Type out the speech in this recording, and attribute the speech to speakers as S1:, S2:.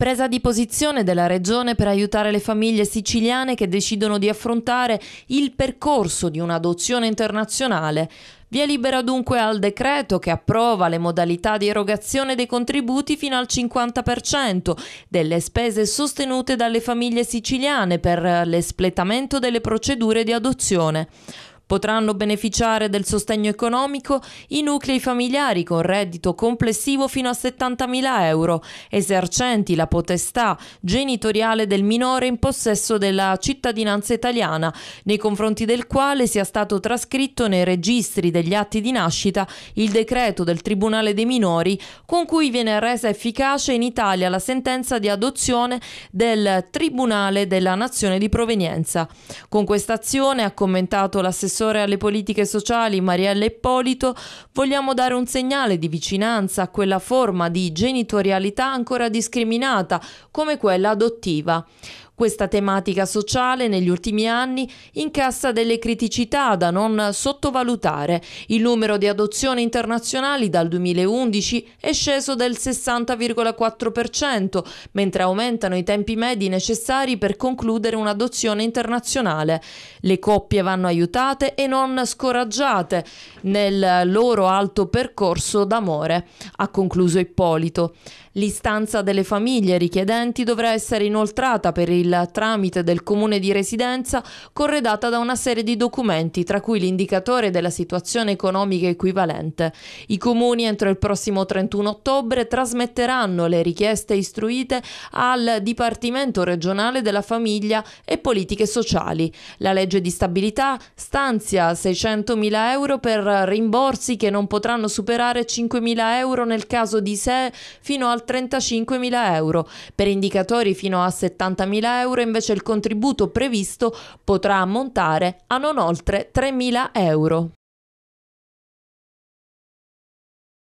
S1: Presa di posizione della Regione per aiutare le famiglie siciliane che decidono di affrontare il percorso di un'adozione internazionale. Via libera dunque al decreto che approva le modalità di erogazione dei contributi fino al 50% delle spese sostenute dalle famiglie siciliane per l'espletamento delle procedure di adozione. Potranno beneficiare del sostegno economico i nuclei familiari con reddito complessivo fino a 70.000 euro, esercenti la potestà genitoriale del minore in possesso della cittadinanza italiana, nei confronti del quale sia stato trascritto nei registri degli atti di nascita il decreto del Tribunale dei minori con cui viene resa efficace in Italia la sentenza di adozione del Tribunale della Nazione di provenienza. Con questa azione, ha commentato l'assessore assessore alle politiche sociali Mariella Ippolito, vogliamo dare un segnale di vicinanza a quella forma di genitorialità ancora discriminata come quella adottiva. Questa tematica sociale negli ultimi anni incassa delle criticità da non sottovalutare. Il numero di adozioni internazionali dal 2011 è sceso del 60,4%, mentre aumentano i tempi medi necessari per concludere un'adozione internazionale. Le coppie vanno aiutate e non scoraggiate nel loro alto percorso d'amore, ha concluso Ippolito. L'istanza delle famiglie richiedenti dovrà essere inoltrata per il tramite del comune di residenza corredata da una serie di documenti, tra cui l'indicatore della situazione economica equivalente. I comuni entro il prossimo 31 ottobre trasmetteranno le richieste istruite al Dipartimento regionale della famiglia e politiche sociali. La legge di stabilità stanzia 600.000 euro per rimborsi che non potranno superare 5.000 euro nel caso di sé fino al 35.000 euro. Per indicatori fino a 70.000 euro invece il contributo previsto potrà ammontare a non oltre 3.000 euro.